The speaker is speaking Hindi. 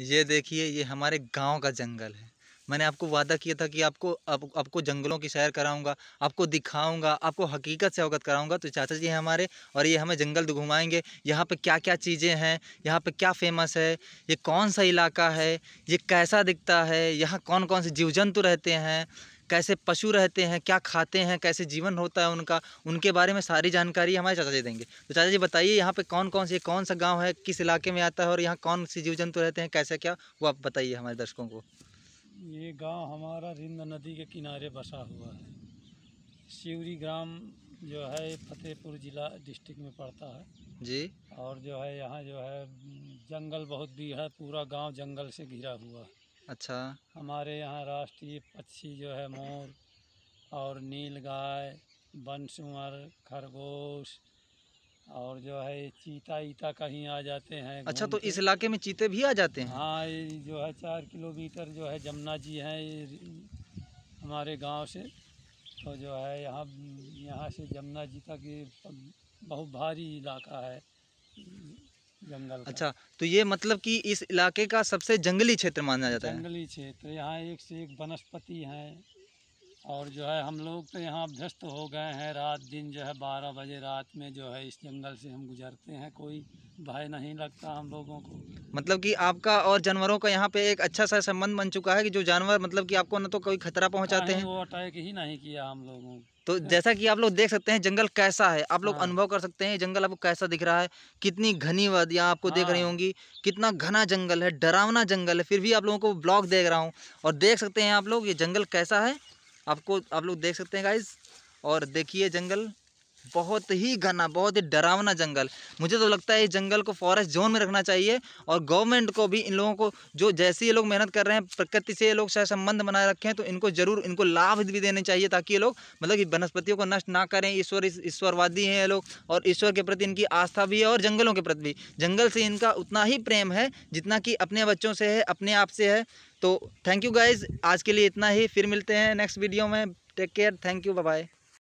ये देखिए ये हमारे गांव का जंगल है मैंने आपको वादा किया था कि आपको आप, आपको जंगलों की सैर कराऊंगा आपको दिखाऊंगा आपको हकीकत से अवगत कराऊंगा तो चाचा जी हमारे और ये हमें जंगल घुमाएंगे यहाँ पे क्या क्या चीज़ें हैं यहाँ पे क्या फेमस है ये कौन सा इलाका है ये कैसा दिखता है यहाँ कौन कौन से जीव जंतु रहते हैं कैसे पशु रहते हैं क्या खाते हैं कैसे जीवन होता है उनका उनके बारे में सारी जानकारी हमारे चाचा जी देंगे तो चाचा जी बताइए यहाँ पे कौन कौन से कौन सा गाँव है किस इलाके में आता है और यहाँ कौन से जीव जंतु रहते हैं कैसे क्या वो आप बताइए हमारे दर्शकों को ये गाँव हमारा रिंद नदी के किनारे बसा हुआ है शिवरी ग्राम जो है फतेहपुर जिला डिस्ट्रिक्ट में पड़ता है जी और जो है यहाँ जो है जंगल बहुत भी है पूरा गांव जंगल से घिरा हुआ है अच्छा हमारे यहाँ राष्ट्रीय पक्षी जो है मोर और नील गाय बंसुअर खरगोश और जो है चीता ईता कहीं आ जाते हैं अच्छा तो इस इलाके में चीते भी आ जाते हैं हाँ ये जो है चार किलोमीटर जो है जमुना जी हैं हमारे गांव से तो जो है यहाँ यहाँ से जमुना जी तक बहुत भारी इलाका है जंगल अच्छा तो ये मतलब कि इस इलाके का सबसे जंगली क्षेत्र माना जाता है जंगली क्षेत्र यहाँ एक से एक वनस्पति हैं और जो है हम लोग तो यहाँ व्यस्त हो गए हैं रात दिन जो है बारह बजे रात में जो है इस जंगल से हम गुजरते हैं कोई भय नहीं लगता हम लोगों को मतलब कि आपका और जानवरों का यहाँ पे एक अच्छा सा संबंध बन चुका है कि जो जानवर मतलब कि आपको ना तो कोई खतरा पहुँचाते हैं वो अटैक ही नहीं किया हम लोगों को तो हाँ। जैसा कि आप लोग देख सकते हैं जंगल कैसा है आप लोग हाँ। अनुभव कर सकते हैं जंगल आपको कैसा दिख रहा है कितनी घनी वादियाँ आपको हाँ। देख रही हाँ। होंगी कितना घना जंगल है डरावना जंगल है फिर भी आप लोगों को ब्लॉग देख रहा हूँ और देख सकते हैं आप लोग ये जंगल कैसा है आपको आप लोग देख सकते हैं गाइज और देखिए जंगल बहुत ही घना बहुत ही डरावना जंगल मुझे तो लगता है इस जंगल को फॉरेस्ट जोन में रखना चाहिए और गवर्नमेंट को भी इन लोगों को जो जैसे ये लोग मेहनत कर रहे हैं प्रकृति से ये लोग संबंध बनाए रखें तो इनको जरूर इनको लाभ भी देने चाहिए ताकि ये लोग मतलब कि वनस्पतियों को नष्ट ना करें ईश्वर ईश्वरवादी हैं ये लोग और ईश्वर के प्रति इनकी आस्था भी है और जंगलों के प्रति भी जंगल से इनका उतना ही प्रेम है जितना कि अपने बच्चों से है अपने आप से है तो थैंक यू गाइज आज के लिए इतना ही फिर मिलते हैं नेक्स्ट वीडियो में take care thank you bye